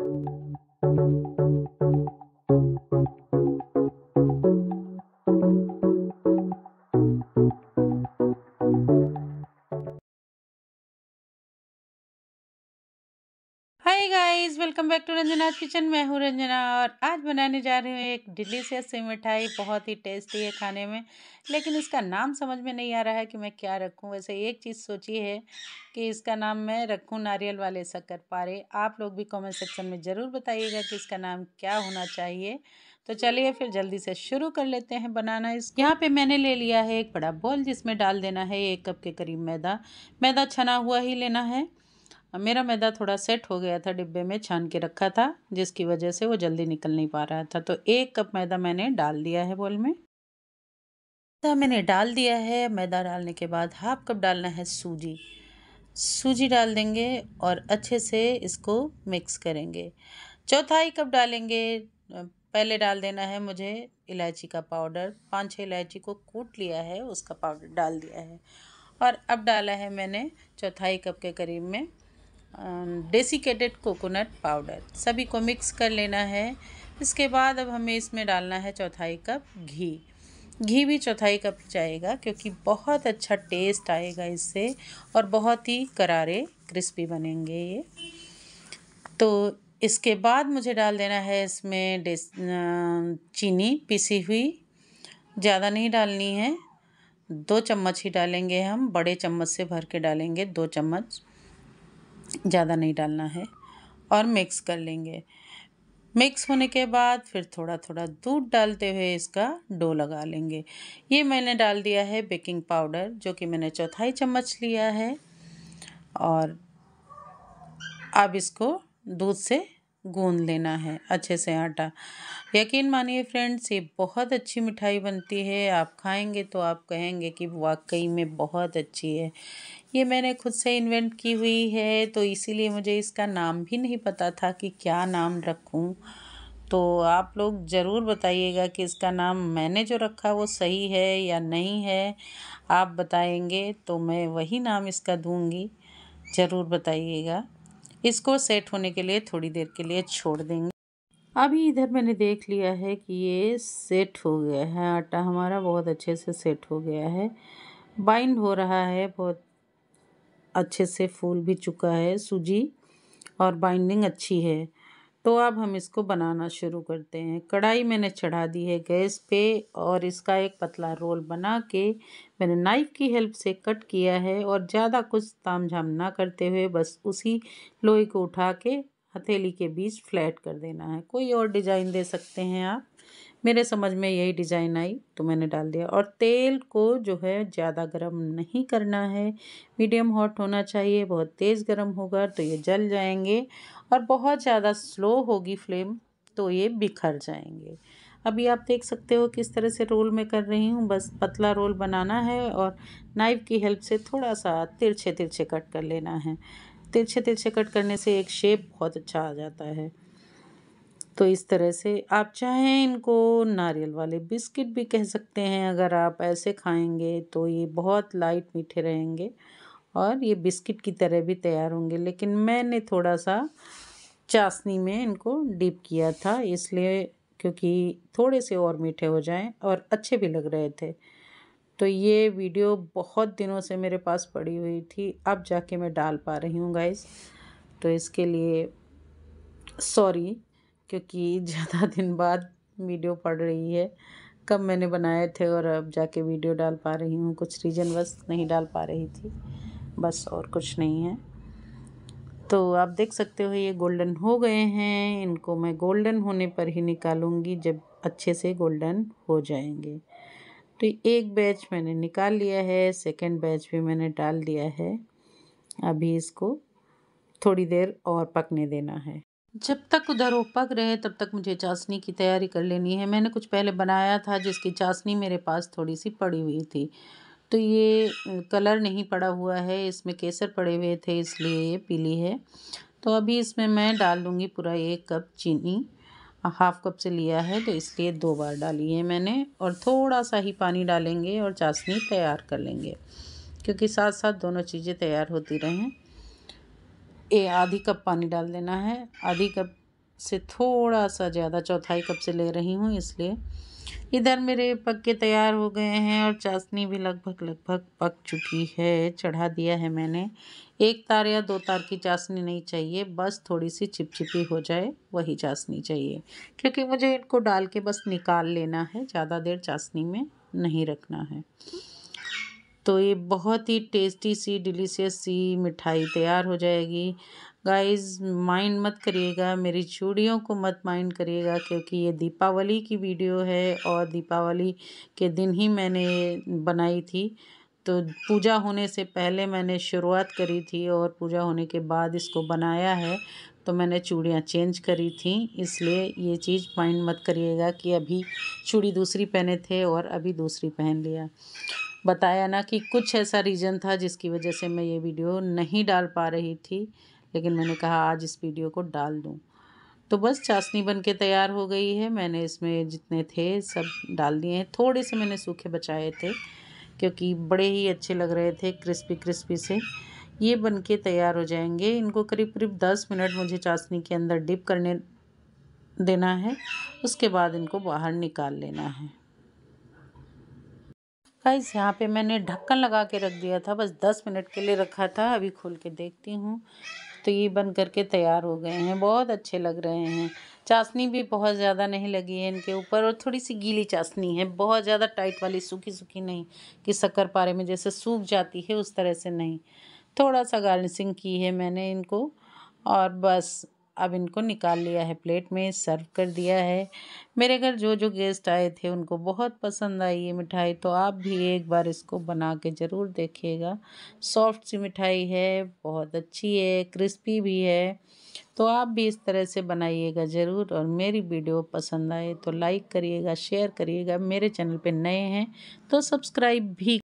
Thank you hi guys welcome back to Ranjana kitchen मैं हूँ रंजना और आज बनाने जा रही हूँ एक डिलीशियस सी मिठाई बहुत ही टेस्टी है खाने में लेकिन इसका नाम समझ में नहीं आ रहा है कि मैं क्या रखूँ वैसे एक चीज़ सोची है कि इसका नाम मैं रखूँ नारियल वाले शक्कर पारे आप लोग भी कमेंट सेक्शन में ज़रूर बताइएगा कि इसका नाम क्या होना चाहिए तो चलिए फिर जल्दी से शुरू कर लेते हैं बनाना इस यहाँ पे मैंने ले लिया है एक बड़ा बॉल जिसमें डाल देना है एक कप के करीब मैदा मैदा छना हुआ ही लेना है मेरा मैदा थोड़ा सेट हो गया था डिब्बे में छान के रखा था जिसकी वजह से वो जल्दी निकल नहीं पा रहा था तो एक कप मैदा मैंने डाल दिया है बोल में मैदा मैंने डाल दिया है मैदा डालने के बाद हाफ कप डालना है सूजी सूजी डाल देंगे और अच्छे से इसको मिक्स करेंगे चौथाई कप डालेंगे पहले डाल देना है मुझे इलायची का पाउडर पाँच छः इलायची को कूट लिया है उसका पाउडर डाल दिया है और अब डाला है मैंने चौथाई कप के करीब में डेसिकेटेड कोकोनट पाउडर सभी को मिक्स कर लेना है इसके बाद अब हमें इसमें डालना है चौथाई कप घी घी भी चौथाई कप जाएगा क्योंकि बहुत अच्छा टेस्ट आएगा इससे और बहुत ही करारे क्रिस्पी बनेंगे ये तो इसके बाद मुझे डाल देना है इसमें um, चीनी पिसी हुई ज़्यादा नहीं डालनी है दो चम्मच ही डालेंगे हम बड़े चम्मच से भर के डालेंगे दो चम्मच ज़्यादा नहीं डालना है और मिक्स कर लेंगे मिक्स होने के बाद फिर थोड़ा थोड़ा दूध डालते हुए इसका डो लगा लेंगे ये मैंने डाल दिया है बेकिंग पाउडर जो कि मैंने चौथाई चम्मच लिया है और अब इसको दूध से गूंद लेना है अच्छे से आटा यकीन मानिए फ्रेंड्स ये बहुत अच्छी मिठाई बनती है आप खाएंगे तो आप कहेंगे कि वाकई में बहुत अच्छी है ये मैंने खुद से इन्वेंट की हुई है तो इसीलिए मुझे इसका नाम भी नहीं पता था कि क्या नाम रखूं तो आप लोग ज़रूर बताइएगा कि इसका नाम मैंने जो रखा वो सही है या नहीं है आप बताएंगे तो मैं वही नाम इसका दूंगी ज़रूर बताइएगा इसको सेट होने के लिए थोड़ी देर के लिए छोड़ देंगे अभी इधर मैंने देख लिया है कि ये सेट हो गया है आटा हमारा बहुत अच्छे से सेट हो गया है बाइंड हो रहा है बहुत अच्छे से फूल भी चुका है सूजी और बाइंडिंग अच्छी है तो अब हम इसको बनाना शुरू करते हैं कढ़ाई मैंने चढ़ा दी है गैस पे और इसका एक पतला रोल बना के मैंने नाइफ़ की हेल्प से कट किया है और ज़्यादा कुछ ताम झाम ना करते हुए बस उसी लोहे को उठा के हथेली के बीच फ्लैट कर देना है कोई और डिज़ाइन दे सकते हैं आप मेरे समझ में यही डिज़ाइन आई तो मैंने डाल दिया और तेल को जो है ज़्यादा गर्म नहीं करना है मीडियम हॉट होना चाहिए बहुत तेज़ गर्म होगा तो ये जल जाएंगे और बहुत ज़्यादा स्लो होगी फ्लेम तो ये बिखर जाएंगे अभी आप देख सकते हो किस तरह से रोल में कर रही हूँ बस पतला रोल बनाना है और नाइफ़ की हेल्प से थोड़ा सा तिरछे तिरछे कट कर लेना है तिरछे तिरछे कट करने से एक शेप बहुत अच्छा आ जाता है तो इस तरह से आप चाहें इनको नारियल वाले बिस्किट भी कह सकते हैं अगर आप ऐसे खाएंगे तो ये बहुत लाइट मीठे रहेंगे और ये बिस्किट की तरह भी तैयार होंगे लेकिन मैंने थोड़ा सा चाशनी में इनको डीप किया था इसलिए क्योंकि थोड़े से और मीठे हो जाएं और अच्छे भी लग रहे थे तो ये वीडियो बहुत दिनों से मेरे पास पड़ी हुई थी अब जाके मैं डाल पा रही हूँ गाइस तो इसके लिए सॉरी क्योंकि ज़्यादा दिन बाद वीडियो पड़ रही है कब मैंने बनाए थे और अब जाके वीडियो डाल पा रही हूँ कुछ रीजन बस नहीं डाल पा रही थी बस और कुछ नहीं है तो आप देख सकते हो ये गोल्डन हो गए हैं इनको मैं गोल्डन होने पर ही निकालूंगी जब अच्छे से गोल्डन हो जाएंगे तो एक बैच मैंने निकाल लिया है सेकंड बैच भी मैंने डाल दिया है अभी इसको थोड़ी देर और पकने देना है जब तक उधर पक रहे तब तक मुझे चाशनी की तैयारी कर लेनी है मैंने कुछ पहले बनाया था जिसकी चाशनी मेरे पास थोड़ी सी पड़ी हुई थी तो ये कलर नहीं पड़ा हुआ है इसमें केसर पड़े हुए थे इसलिए ये पीली है तो अभी इसमें मैं डाल दूँगी पूरा एक कप चीनी हाफ़ कप से लिया है तो इसलिए दो बार डाली है मैंने और थोड़ा सा ही पानी डालेंगे और चाशनी तैयार कर लेंगे क्योंकि साथ साथ दोनों चीज़ें तैयार होती रहें ए आधी कप पानी डाल देना है आधी कप से थोड़ा सा ज़्यादा चौथाई कप से ले रही हूँ इसलिए इधर मेरे पक्के तैयार हो गए हैं और चाशनी भी लगभग लगभग पक चुकी है चढ़ा दिया है मैंने एक तार या दो तार की चाशनी नहीं चाहिए बस थोड़ी सी चिपचिपी हो जाए वही चाशनी चाहिए क्योंकि मुझे इनको डाल के बस निकाल लेना है ज़्यादा देर चाशनी में नहीं रखना है तो ये बहुत ही टेस्टी सी डिलीशियस सी मिठाई तैयार हो जाएगी गाइस माइंड मत करिएगा मेरी चूड़ियों को मत माइंड करिएगा क्योंकि ये दीपावली की वीडियो है और दीपावली के दिन ही मैंने बनाई थी तो पूजा होने से पहले मैंने शुरुआत करी थी और पूजा होने के बाद इसको बनाया है तो मैंने चूड़ियाँ चेंज करी थी इसलिए ये चीज़ माइंड मत करिएगा कि अभी चूड़ी दूसरी पहने थे और अभी दूसरी पहन लिया बताया ना कि कुछ ऐसा रीज़न था जिसकी वजह से मैं ये वीडियो नहीं डाल पा रही थी लेकिन मैंने कहा आज इस वीडियो को डाल दूँ तो बस चाशनी बन के तैयार हो गई है मैंने इसमें जितने थे सब डाल दिए हैं थोड़े से मैंने सूखे बचाए थे क्योंकि बड़े ही अच्छे लग रहे थे क्रिस्पी क्रिस्पी से ये बन के तैयार हो जाएंगे इनको करीब करीब दस मिनट मुझे चाशनी के अंदर डिप करने देना है उसके बाद इनको बाहर निकाल लेना है गाइस यहाँ पे मैंने ढक्कन लगा के रख दिया था बस दस मिनट के लिए रखा था अभी खोल के देखती हूँ तो ये बन करके तैयार हो गए हैं बहुत अच्छे लग रहे हैं चाशनी भी बहुत ज़्यादा नहीं लगी है इनके ऊपर और थोड़ी सी गीली चाशनी है बहुत ज़्यादा टाइट वाली सूखी सूखी नहीं कि शक्कर पारे में जैसे सूख जाती है उस तरह से नहीं थोड़ा सा गार्निशिंग की है मैंने इनको और बस अब इनको निकाल लिया है प्लेट में सर्व कर दिया है मेरे घर जो जो गेस्ट आए थे उनको बहुत पसंद आई ये मिठाई तो आप भी एक बार इसको बना के ज़रूर देखिएगा सॉफ्ट सी मिठाई है बहुत अच्छी है क्रिस्पी भी है तो आप भी इस तरह से बनाइएगा ज़रूर और मेरी वीडियो पसंद आए तो लाइक करिएगा शेयर करिएगा मेरे चैनल पर नए हैं तो सब्सक्राइब भी